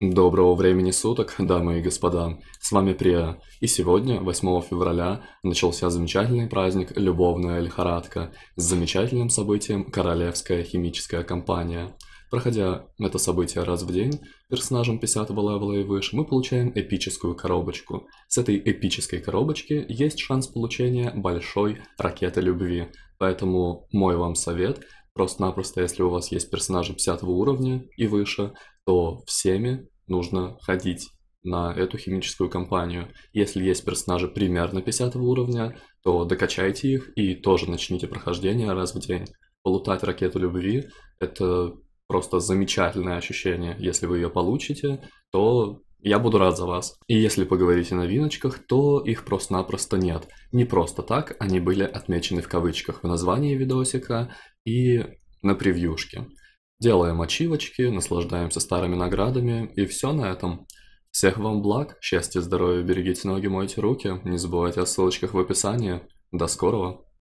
Доброго времени суток, дамы и господа. С вами Прия. И сегодня, 8 февраля, начался замечательный праздник «Любовная лихорадка» с замечательным событием «Королевская химическая компания». Проходя это событие раз в день, персонажем 50 левела и выше, мы получаем эпическую коробочку. С этой эпической коробочки есть шанс получения большой ракеты любви. Поэтому мой вам совет – Просто-напросто, если у вас есть персонажи 50 уровня и выше, то всеми нужно ходить на эту химическую компанию. Если есть персонажи примерно 50 уровня, то докачайте их и тоже начните прохождение раз в день. Полутать ракету любви — это просто замечательное ощущение. Если вы ее получите, то я буду рад за вас. И если поговорить о новиночках, то их просто-напросто нет. Не просто так, они были отмечены в кавычках в названии видосика и на превьюшке. Делаем ачивочки, наслаждаемся старыми наградами и все на этом. Всех вам благ, счастья, здоровья, берегите ноги, мойте руки, не забывайте о ссылочках в описании. До скорого!